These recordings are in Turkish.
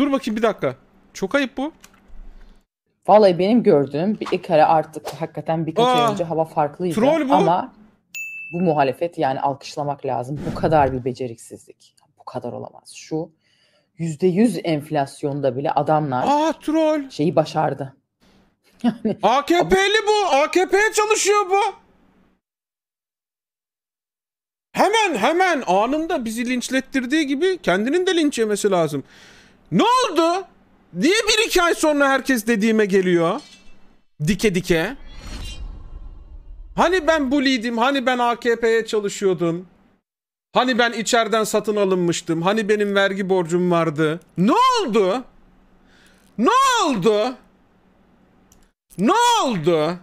Dur bakayım bir dakika. Çok ayıp bu. Vallahi benim gördüğüm bir kare artık hakikaten birkaç Aa, ay önce hava farklıydı. Troll bu. Ama bu muhalefet yani alkışlamak lazım. Bu kadar bir beceriksizlik. Bu kadar olamaz. Şu yüzde yüz enflasyonda bile adamlar Aa, troll. şeyi başardı. Yani, AKP'li bu. AKP'ye çalışıyor bu. Hemen hemen anında bizi linçlettirdiği gibi kendinin de linç yemesi lazım. Ne oldu? Niye bir iki ay sonra herkes dediğime geliyor? Dike dike. Hani ben bully'dim, hani ben AKP'ye çalışıyordum. Hani ben içeriden satın alınmıştım, hani benim vergi borcum vardı. Ne oldu? Ne oldu? Ne oldu?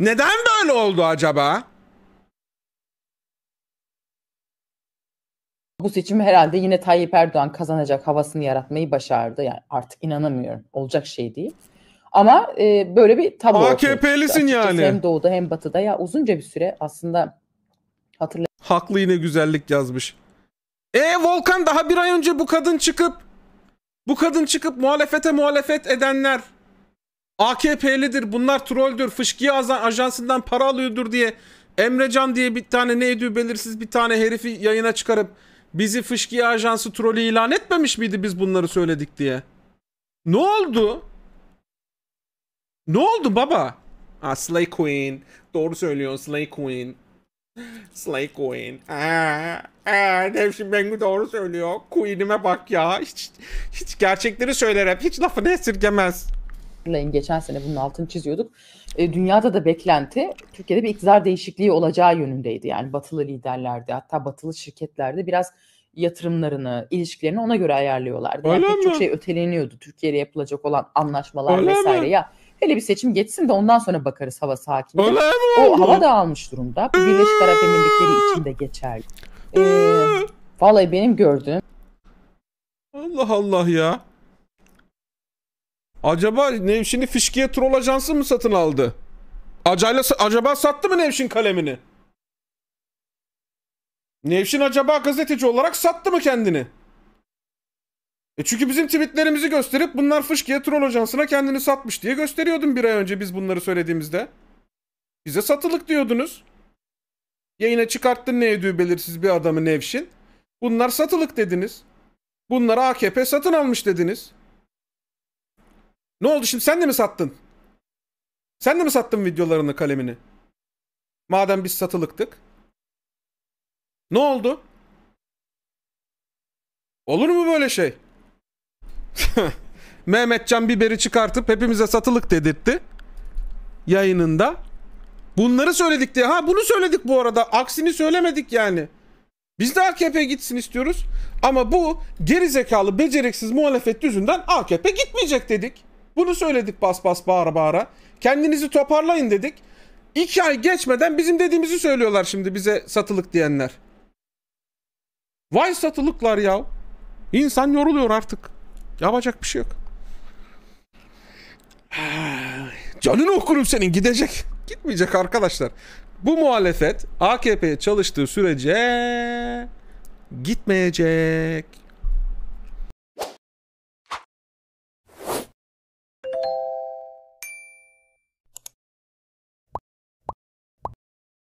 Neden böyle oldu acaba? bu seçim herhalde yine Tayyip Erdoğan kazanacak havasını yaratmayı başardı. Yani artık inanamıyorum. Olacak şey değil. Ama e, böyle bir tablo. AKP'lisin yani. Hem doğuda hem batıda ya uzunca bir süre aslında hatırla. Haklı yine güzellik yazmış. E Volkan daha bir ay önce bu kadın çıkıp bu kadın çıkıp muhalefete muhalefet edenler AKP'lidir bunlar trolldür Fışkıya azan ajansından para alıyordur diye Emrecan diye bir tane ne ediyor belirsiz bir tane herifi yayına çıkarıp Bizi fışkiye ajansı trolü ilan etmemiş miydi biz bunları söyledik diye? Ne oldu? Ne oldu baba? Ah Slay Queen. Doğru söylüyorsun Slay Queen. Slay Queen. Aa, aa, Nevşin Bengü doğru söylüyor. Queen'ime bak ya. Hiç, hiç gerçekleri söyler hep. Hiç lafını esirgemez hatırlayın geçen sene bunun altını çiziyorduk. E, dünyada da beklenti Türkiye'de bir iktidar değişikliği olacağı yönündeydi. Yani batılı liderlerde hatta batılı şirketlerde biraz yatırımlarını, ilişkilerini ona göre ayarlıyorlardı. Yani pek çok şey öteleniyordu Türkiye'de yapılacak olan anlaşmalar Öyle vesaire. Mi? Ya hele bir seçim geçsin de ondan sonra bakarız hava sakin. O hava da almış durumda. Bu Birleşik Arap Emirlikleri için de geçerli. Ee, vallahi benim gördüğüm Allah Allah ya. Acaba Nevşin'i Fişkiye Troll Ajansı mı satın aldı? Acayla, acaba sattı mı Nevşin kalemini? Nevşin acaba gazeteci olarak sattı mı kendini? E çünkü bizim tweetlerimizi gösterip bunlar Fışkiye Troll Ajansı'na kendini satmış diye gösteriyordum bir ay önce biz bunları söylediğimizde. Bize satılık diyordunuz. Yayına çıkarttın ne ediyor belirsiz bir adamı Nevşin. Bunlar satılık dediniz. Bunları AKP satın almış dediniz. Ne oldu şimdi sen de mi sattın? Sen de mi sattın videolarını kalemini? Madem biz satılıktık. Ne oldu? Olur mu böyle şey? Mehmetcan Biber'i çıkartıp hepimize satılık dedirtti. Yayınında. Bunları söyledik diye. Ha bunu söyledik bu arada. Aksini söylemedik yani. Biz de AKP gitsin istiyoruz. Ama bu geri zekalı beceriksiz muhalefet yüzünden AKP gitmeyecek dedik. Bunu söyledik bas bas bağıra bağıra. Kendinizi toparlayın dedik. İki ay geçmeden bizim dediğimizi söylüyorlar şimdi bize satılık diyenler. Vay satılıklar ya. İnsan yoruluyor artık. Yapacak bir şey yok. Canını okurum senin gidecek. Gitmeyecek arkadaşlar. Bu muhalefet AKP'ye çalıştığı sürece gitmeyecek.